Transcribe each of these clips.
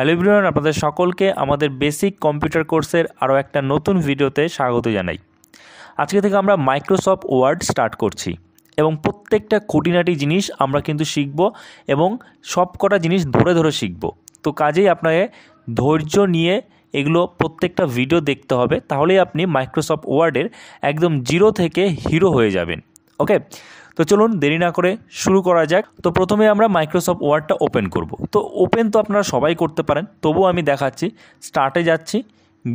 hello everyone আপনাদের সকলকে আমাদের বেসিক কম্পিউটার কোর্সের আরও একটা নতুন ভিডিওতে স্বাগত জানাই আজকে থেকে আমরা মাইক্রোসফট ওয়ার্ড স্টার্ট করছি এবং প্রত্যেকটা খুঁটিনাটি জিনিস আমরা কিন্তু শিখব এবং সব কটা জিনিস ধরে ধরে শিখব তো কাজেই আপনাকে ধৈর্য নিয়ে এগুলো প্রত্যেকটা ভিডিও দেখতে হবে তাহলেই আপনি মাইক্রোসফট ওয়ার্ডের একদম জিরো থেকে হিরো হয়ে যাবেন ওকে তো চলুন দেরি না করে শুরু করা যাক তো প্রথমে আমরা মাইক্রোসফট ওয়ার্ডটা ওপেন করব তো ওপেন তো আপনারা সবাই করতে পারেন তবুও আমি দেখাচ্ছি স্টার্টে যাচ্ছি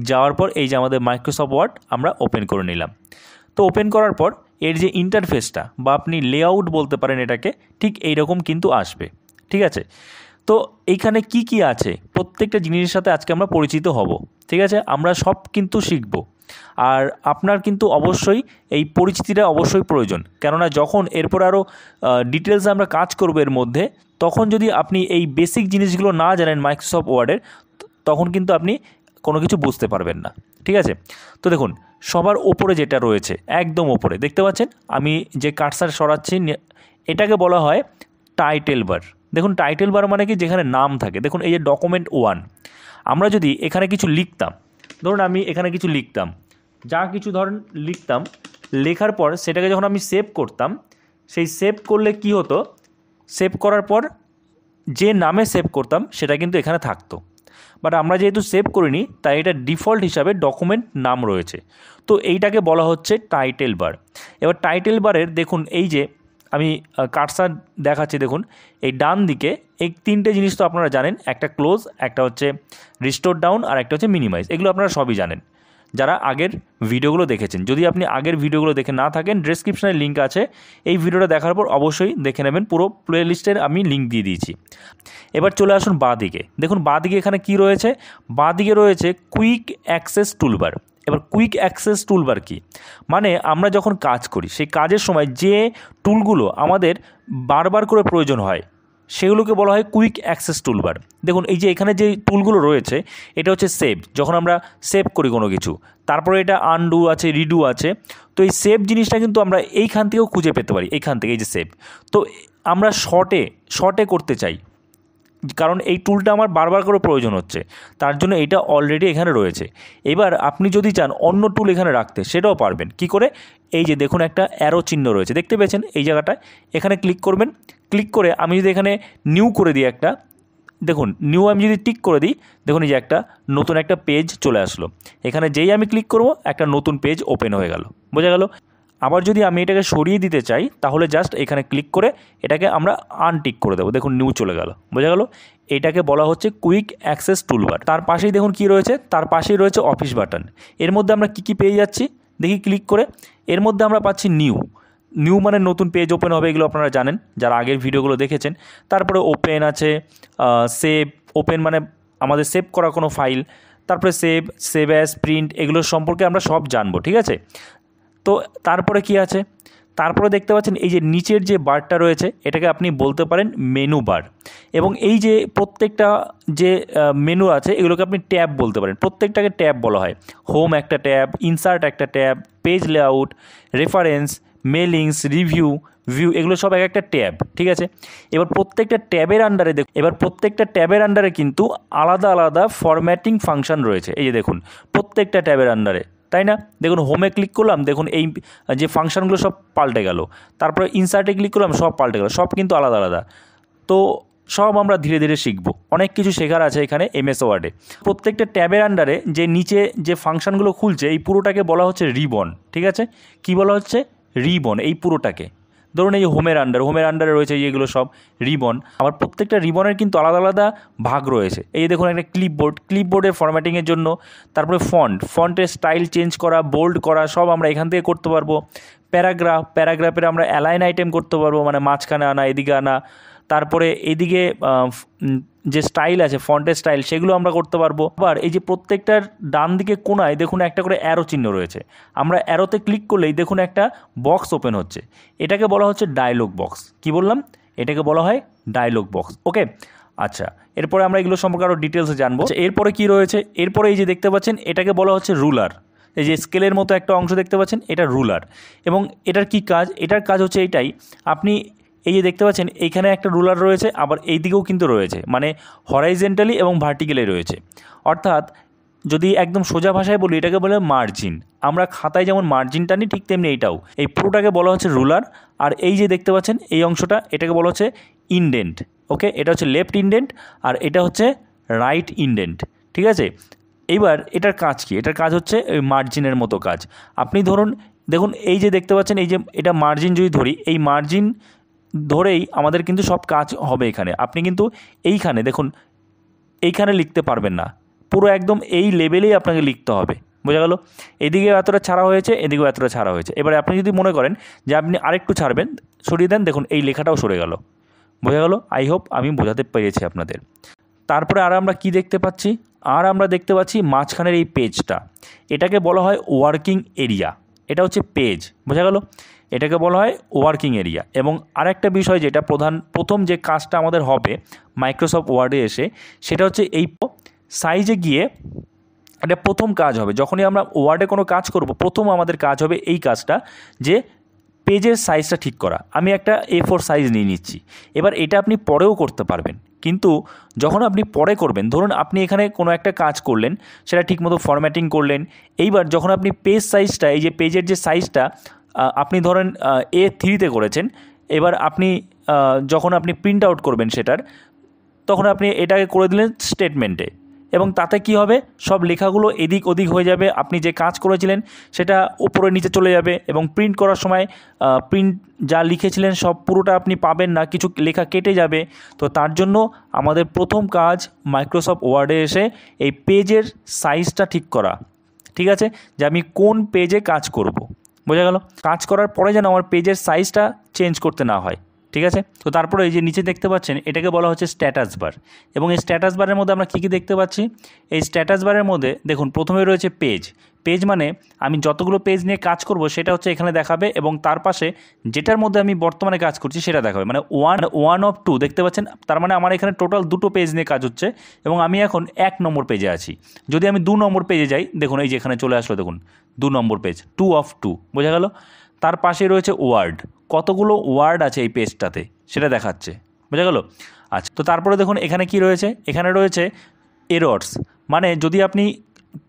যাওয়ার পর এই যে আমাদের মাইক্রোসফট ওয়ার্ড আমরা ওপেন করে নিলাম তো ওপেন করার পর এর যে ইন্টারফেসটা বা আপনি লেআউট বলতে পারেন এটাকে ঠিক এই রকম কিন্তু আসবে ঠিক আছে তো এইখানে কি কি আছে প্রত্যেকটা জিনিসের সাথে আজকে আমরা পরিচিত হব ঠিক আছে আমরা সব কিন্তু শিখব আর আপনার কিন্তু অবশ্যই এই পরিচিতিটা অবশ্যই প্রয়োজন কেননা যখন এরপর আরও ডিটেলসে আমরা কাজ করবো এর মধ্যে তখন যদি আপনি এই বেসিক জিনিসগুলো না জানেন মাইক্রোসফট ওয়ার্ডের তখন কিন্তু আপনি কোনো কিছু বুঝতে পারবেন না ঠিক আছে তো দেখুন সবার ওপরে যেটা রয়েছে একদম ওপরে দেখতে পাচ্ছেন আমি যে কাটসার সরাচ্ছি এটাকে বলা হয় টাইটেল বার দেখুন টাইটেল বার মানে কি যেখানে নাম থাকে দেখুন এই যে ডকুমেন্ট ওয়ান আমরা যদি এখানে কিছু লিখতাম ধরুন আমি এখানে কিছু লিখতাম যা কিছু ধরেন লিখতাম লেখার পর সেটাকে যখন আমি সেভ করতাম সেই সেভ করলে কি হতো সেভ করার পর যে নামে সেভ করতাম সেটা কিন্তু এখানে থাকতো বাট আমরা যেহেতু সেভ করিনি তাই এটা ডিফল্ট হিসাবে ডকুমেন্ট নাম রয়েছে তো এইটাকে বলা হচ্ছে টাইটেল বার এবার টাইটেল বারের দেখুন এই যে আমি কাটসার দেখাচ্ছি দেখুন এই ডান দিকে এই তিনটে জিনিস তো আপনারা জানেন একটা ক্লোজ একটা হচ্ছে রিস্টোর ডাউন আর একটা হচ্ছে মিনিমাইজ এগুলো আপনারা সবই জানেন যারা আগের ভিডিওগুলো দেখেছেন যদি আপনি আগের ভিডিওগুলো দেখে না থাকেন ডিসক্রিপশানে লিঙ্ক আছে এই ভিডিওটা দেখার পর অবশ্যই দেখে নেবেন পুরো প্লেলিস্টের আমি লিঙ্ক দিয়ে দিয়েছি এবার চলে আসুন বাঁ দিকে দেখুন বাঁ দিকে এখানে কি রয়েছে বাঁ দিকে রয়েছে কুইক অ্যাক্সেস টুলবার এবার কুইক অ্যাক্সেস টুলবার কি মানে আমরা যখন কাজ করি সেই কাজের সময় যে টুলগুলো আমাদের বারবার করে প্রয়োজন হয় সেগুলোকে বলা হয় কুইক অ্যাক্সেস টুলবার দেখুন এই যে এখানে যে টুলগুলো রয়েছে এটা হচ্ছে সেভ যখন আমরা সেভ করি কোনো কিছু তারপরে এটা আনডু আছে রিডু আছে তো এই সেভ জিনিসটা কিন্তু আমরা এইখান থেকেও খুঁজে পেতে পারি এইখান থেকে এই যে সেভ তো আমরা শর্টে শর্টে করতে চাই কারণ এই টুলটা আমার বারবার করে প্রয়োজন হচ্ছে তার জন্য এটা অলরেডি এখানে রয়েছে এবার আপনি যদি চান অন্য টুল এখানে রাখতে সেটাও পারবেন কি করে এই যে দেখুন একটা অ্যারো চিহ্ন রয়েছে দেখতে পেয়েছেন এই জায়গাটায় এখানে ক্লিক করবেন ক্লিক করে আমি যদি এখানে নিউ করে দিই একটা দেখুন নিউ আমি যদি টিক করে দিই দেখুন এই যে একটা নতুন একটা পেজ চলে আসলো এখানে যেই আমি ক্লিক করব একটা নতুন পেজ ওপেন হয়ে গেল বোঝা গেল আবার যদি আমি এটাকে সরিয়ে দিতে চাই তাহলে জাস্ট এখানে ক্লিক করে এটাকে আমরা আনটিক করে দেবো দেখুন নিউ চলে গেল বোঝা গেল এটাকে বলা হচ্ছে কুইক অ্যাক্সেস টুলবার তার পাশেই দেখুন কি রয়েছে তার পাশেই রয়েছে অফিস বাটন এর মধ্যে আমরা কি কি পেয়ে যাচ্ছি দেখি ক্লিক করে এর মধ্যে আমরা পাচ্ছি নিউ নিউ মানে নতুন পেজ ওপেন হবে এগুলো আপনারা জানেন যারা আগের ভিডিওগুলো দেখেছেন তারপরে ওপেন আছে সেভ ওপেন মানে আমাদের সেভ করা কোনো ফাইল তারপরে সেভ সেভ অ্যাস প্রিন্ট এগুলো সম্পর্কে আমরা সব জানবো ঠিক আছে তো তারপরে কি আছে তারপরে দেখতে পাচ্ছেন এই যে নিচের যে বারটা রয়েছে এটাকে আপনি বলতে পারেন মেনু বার এবং এই যে প্রত্যেকটা যে মেনু আছে এগুলোকে আপনি ট্যাব বলতে পারেন প্রত্যেকটাকে ট্যাব বলা হয় হোম একটা ট্যাব ইনসার্ট একটা tab page layout reference mailings review view এগুলো সব এক একটা ট্যাব ঠিক আছে এবার প্রত্যেকটা ট্যাবের আন্ডারে দেখুন এবার প্রত্যেকটা ট্যাবের আন্ডারে কিন্তু আলাদা আলাদা ফরম্যাটিং ফাংশন রয়েছে এই যে দেখুন প্রত্যেকটা ট্যাবের আন্ডারে তাই না দেখুন হোমে ক্লিক করলাম দেখুন এই যে ফাংশানগুলো সব পাল্টে গেল তারপরে ইনসার্টে ক্লিক করলাম সব পাল্টে গেল সব কিন্তু আলাদা আলাদা তো সব আমরা ধীরে ধীরে শিখব অনেক কিছু শেখার আছে এখানে এমএস ওয়ার্ডে প্রত্যেকটা ট্যাবের আন্ডারে যে নিচে যে ফাংশানগুলো খুলছে এই পুরোটাকে বলা হচ্ছে রিবন ঠিক আছে কি বলা হচ্ছে রিবন এই পুরোটাকে ধরুন এই হোমের আন্ডার হোমের আন্ডারে রয়েছে এইগুলো সব রিবন আবার প্রত্যেকটা রিবনের কিন্তু আলাদা আলাদা ভাগ রয়েছে এই দেখুন একটা ক্লিপবোর্ড ক্লিপবোর্ডের ফরম্যাটিংয়ের জন্য তারপরে ফন্ট ফন্টের স্টাইল চেঞ্জ করা বোল্ড করা সব আমরা এখান থেকে করতে পারবো প্যারাগ্রাফ প্যারাগ্রাফের আমরা অ্যালাইন আইটেম করতে পারবো মানে মাঝখানে আনা এদিকে আনা তারপরে এদিকে যে স্টাইল আছে ফন্টের স্টাইল সেগুলো আমরা করতে পারবো আবার এই যে প্রত্যেকটার ডান দিকে কোনায় দেখুন একটা করে অ্যারো চিহ্ন রয়েছে আমরা অ্যারোতে ক্লিক করলেই দেখুন একটা বক্স ওপেন হচ্ছে এটাকে বলা হচ্ছে ডায়লগ বক্স কি বললাম এটাকে বলা হয় ডায়লগ বক্স ওকে আচ্ছা এরপরে আমরা এগুলো সম্পর্কে আরও ডিটেলসে জানবো আচ্ছা, এরপরে কি রয়েছে এরপরে এই যে দেখতে পাচ্ছেন এটাকে বলা হচ্ছে রুলার এই যে স্কেলের মতো একটা অংশ দেখতে পাচ্ছেন এটা রুলার এবং এটার কি কাজ এটার কাজ হচ্ছে এটাই আপনি এই যে দেখতে পাচ্ছেন এইখানে একটা রুলার রয়েছে আবার এই দিকেও কিন্তু রয়েছে মানে হরাইজেন্টালি এবং ভার্টিক্যালি রয়েছে অর্থাৎ যদি একদম সোজা ভাষায় বলি এটাকে বলে মার্জিন আমরা খাতায় যেমন মার্জিনটা নিই ঠিক তেমনি এইটাও এই পুরোটাকে বলা হচ্ছে রুলার আর এই যে দেখতে পাচ্ছেন এই অংশটা এটাকে বলা হচ্ছে ইনডেন্ট ওকে এটা হচ্ছে লেফট ইনডেন্ট আর এটা হচ্ছে রাইট ইনডেন্ট ঠিক আছে এইবার এটার কাজ কি এটার কাজ হচ্ছে ওই মার্জিনের মতো কাজ আপনি ধরুন দেখুন এই যে দেখতে পাচ্ছেন এই যে এটা মার্জিন যদি ধরি এই মার্জিন ধরেই আমাদের কিন্তু সব কাজ হবে এখানে আপনি কিন্তু এইখানে দেখুন এইখানে লিখতে পারবেন না পুরো একদম এই লেভেলেই আপনাকে লিখতে হবে বোঝা গেল এদিকে এতটা ছাড়া হয়েছে এদিকেও এতটা ছাড়া হয়েছে এবারে আপনি যদি মনে করেন যে আপনি আরেকটু ছাড়বেন সরিয়ে দেন দেখুন এই লেখাটাও সরে গেল বোঝা গেল আই হোপ আমি বোঝাতে পেরেছি আপনাদের তারপরে আর আমরা কি দেখতে পাচ্ছি আর আমরা দেখতে পাচ্ছি মাঝখানের এই পেজটা এটাকে বলা হয় ওয়ার্কিং এরিয়া এটা হচ্ছে পেজ বোঝা গেল এটাকে বলা হয় ওয়ার্কিং এরিয়া এবং আরেকটা বিষয় যেটা প্রধান প্রথম যে কাজটা আমাদের হবে মাইক্রোসফট ওয়ার্ডে এসে সেটা হচ্ছে এই সাইজে গিয়ে এটা প্রথম কাজ হবে যখনই আমরা ওয়ার্ডে কোনো কাজ করব প্রথম আমাদের কাজ হবে এই কাজটা যে পেজের সাইজটা ঠিক করা আমি একটা এ ফোর সাইজ নিয়ে নিচ্ছি এবার এটা আপনি পরেও করতে পারবেন কিন্তু যখন আপনি পরে করবেন ধরুন আপনি এখানে কোনো একটা কাজ করলেন সেটা ঠিকমতো ফরম্যাটিং করলেন এইবার যখন আপনি পেজ সাইজটা এই যে পেজের যে সাইজটা আপনি ধরেন এ থ্রিতে করেছেন এবার আপনি যখন আপনি প্রিন্ট আউট করবেন সেটার তখন আপনি এটাকে করে দিলেন স্টেটমেন্টে এবং তাতে কি হবে সব লেখাগুলো এদিক ওদিক হয়ে যাবে আপনি যে কাজ করেছিলেন সেটা উপরে নিচে চলে যাবে এবং প্রিন্ট করার সময় প্রিন্ট যা লিখেছিলেন সব পুরোটা আপনি পাবেন না কিছু লেখা কেটে যাবে তো তার জন্য আমাদের প্রথম কাজ মাইক্রোসফট ওয়ার্ডে এসে এই পেজের সাইজটা ঠিক করা ঠিক আছে যে আমি কোন পেজে কাজ করব বোঝা গেল কাজ করার পরে যেন আমার পেজের সাইজটা চেঞ্জ করতে না হয় ঠিক আছে তো তারপরে এই যে নিচে দেখতে পাচ্ছেন এটাকে বলা হচ্ছে স্ট্যাটাস বার এবং এই স্ট্যাটাস বারের মধ্যে আমরা কী কী দেখতে পাচ্ছি এই স্ট্যাটাস বারের মধ্যে দেখুন প্রথমে রয়েছে পেজ পেজ মানে আমি যতগুলো পেজ নিয়ে কাজ করব সেটা হচ্ছে এখানে দেখাবে এবং তার পাশে যেটার মধ্যে আমি বর্তমানে কাজ করছি সেটা দেখাবে মানে ওয়ান ওয়ান অফ টু দেখতে পাচ্ছেন তার মানে আমার এখানে টোটাল দুটো পেজ নিয়ে কাজ হচ্ছে এবং আমি এখন এক নম্বর পেজে আছি যদি আমি দু নম্বর পেজে যাই দেখুন এই যে এখানে চলে আসলো দেখুন দু নম্বর পেজ টু অফ টু বোঝা গেল তার পাশে রয়েছে ওয়ার্ড কতগুলো ওয়ার্ড আছে এই পেজটাতে সেটা দেখাচ্ছে বোঝা গেল আচ্ছা তো তারপরে দেখুন এখানে কি রয়েছে এখানে রয়েছে এরর্স মানে যদি আপনি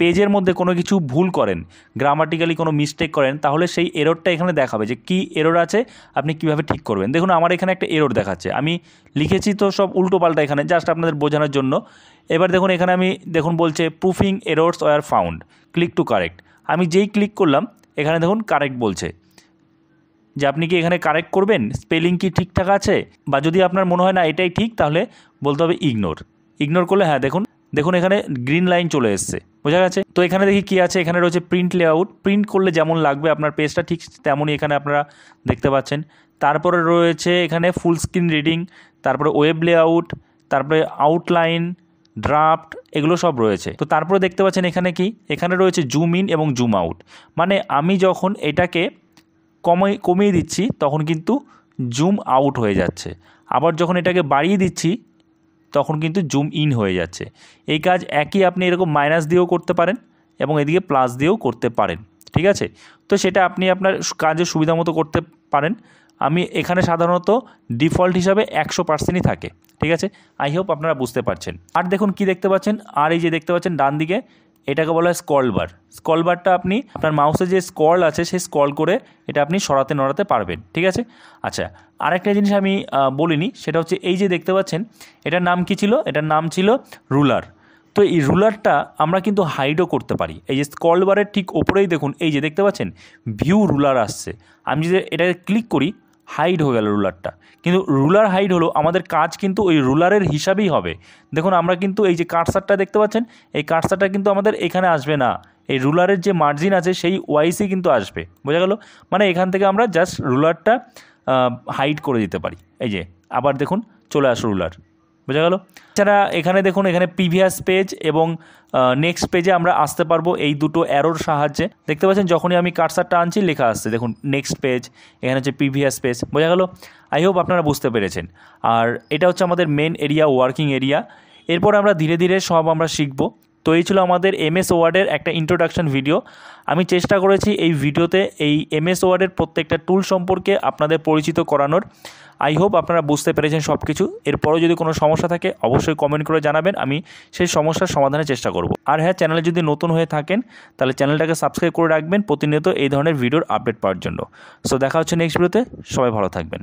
পেজের মধ্যে কোনো কিছু ভুল করেন গ্রামাটিক্যালি কোনো মিস্টেক করেন তাহলে সেই এরোরটা এখানে দেখাবে যে কি এরোর আছে আপনি কিভাবে ঠিক করবেন দেখুন আমার এখানে একটা এরোর দেখাচ্ছে আমি লিখেছি তো সব উল্টো পাল্টা এখানে জাস্ট আপনাদের বোঝানোর জন্য এবার দেখুন এখানে আমি দেখুন বলছে proofing errors were found click to correct আমি যেই ক্লিক করলাম এখানে দেখুন কারেক্ট বলছে যে আপনি কি এখানে কারেক্ট করবেন স্পেলিং কি ঠিকঠাক আছে বা যদি আপনার মনে হয় না এটাই ঠিক তাহলে বলতে হবে ইগনোর ইগনোর করলে হ্যাঁ দেখুন দেখুন এখানে গ্রিন লাইন চলে এসছে বোঝা গেছে তো এখানে দেখি কি আছে এখানে রয়েছে প্রিন্ট লেআউট প্রিন্ট করলে যেমন লাগবে আপনার পেজটা ঠিক তেমনই এখানে আপনারা দেখতে পাচ্ছেন তারপরে রয়েছে এখানে ফুল স্ক্রিন রিডিং তারপরে ওয়েব লেআউট তারপরে আউটলাইন ড্রাফট এগুলো সব রয়েছে তো তারপরে দেখতে পাচ্ছেন এখানে কি এখানে রয়েছে জুম ইন এবং জুম আউট মানে আমি যখন এটাকে কমে কমিয়ে দিচ্ছি তখন কিন্তু জুম আউট হয়ে যাচ্ছে আবার যখন এটাকে বাড়িয়ে দিচ্ছি তখন কিন্তু জুম ইন হয়ে যাচ্ছে এই কাজ একই আপনি এরকম মাইনাস দিয়েও করতে পারেন এবং এদিকে প্লাস দিয়েও করতে পারেন ঠিক আছে তো সেটা আপনি আপনার কাজের সুবিধা মতো করতে পারেন আমি এখানে সাধারণত ডিফল্ট হিসাবে একশো পার্সেন্টই থাকে ঠিক আছে আই হোপ আপনারা বুঝতে পারছেন আর দেখুন কি দেখতে পাচ্ছেন আর এই যে দেখতে পাচ্ছেন ডান দিকে এটাকে বলা হয় স্কল বার স্কল বারটা আপনি আপনার মাউসে যে স্কল আছে সেই স্কল করে এটা আপনি সরাতে নড়াতে পারবেন ঠিক আছে আচ্ছা আরেকটা জিনিস আমি বলিনি সেটা হচ্ছে এই যে দেখতে পাচ্ছেন এটার নাম কি ছিল এটার নাম ছিল রুলার তো এই রুলারটা আমরা কিন্তু হাইডও করতে পারি এই যে স্কল বারের ঠিক ওপরেই দেখুন এই যে দেখতে পাচ্ছেন ভিউ রুলার আসছে আমি যদি এটাকে ক্লিক করি হাইড হয়ে গেল রুলারটা কিন্তু রুলার হাইড হলো আমাদের কাজ কিন্তু ওই রুলারের হিসাবেই হবে দেখুন আমরা কিন্তু এই যে কাটসারটা দেখতে পাচ্ছেন এই কাটসারটা কিন্তু আমাদের এখানে আসবে না এই রুলারের যে মার্জিন আছে সেই ওয়াইসি কিন্তু আসবে বোঝা গেল মানে এখান থেকে আমরা জাস্ট রুলারটা হাইড করে দিতে পারি এই যে আবার দেখুন চলে আসো রুলার বোঝা গেল এছাড়া এখানে দেখুন এখানে প্রিভিয়াস পেজ এবং নেক্সট পেজে আমরা আসতে পারবো এই দুটো অ্যারোর সাহায্যে দেখতে পাচ্ছেন যখনই আমি কার্সারটা আনছি লেখা আসছে দেখুন নেক্সট পেজ এখানে হচ্ছে প্রিভিয়াস পেজ বোঝা গেল আই হোপ আপনারা বুঝতে পেরেছেন আর এটা হচ্ছে আমাদের মেন এরিয়া ওয়ার্কিং এরিয়া এরপর আমরা ধীরে ধীরে সব আমরা শিখব তো এই ছিল আমাদের এমএস ওয়ার্ডের একটা ইন্ট্রোডাকশন ভিডিও আমি চেষ্টা করেছি এই ভিডিওতে এই এমএস ওয়ার্ডের প্রত্যেকটা টুল সম্পর্কে আপনাদের পরিচিত করানোর আই হোপ আপনারা বুঝতে পেরেছেন সব কিছু এরপরও যদি কোনো সমস্যা থাকে অবশ্যই কমেন্ট করে জানাবেন আমি সেই সমস্যার সমাধানের চেষ্টা করব আর হ্যাঁ চ্যানেলে যদি নতুন হয়ে থাকেন তাহলে চ্যানেলটাকে সাবস্ক্রাইব করে রাখবেন প্রতিনিয়ত এই ধরনের ভিডিওর আপডেট পাওয়ার জন্য সো দেখা হচ্ছে নেক্সট ভিডিওতে সবাই ভালো থাকবেন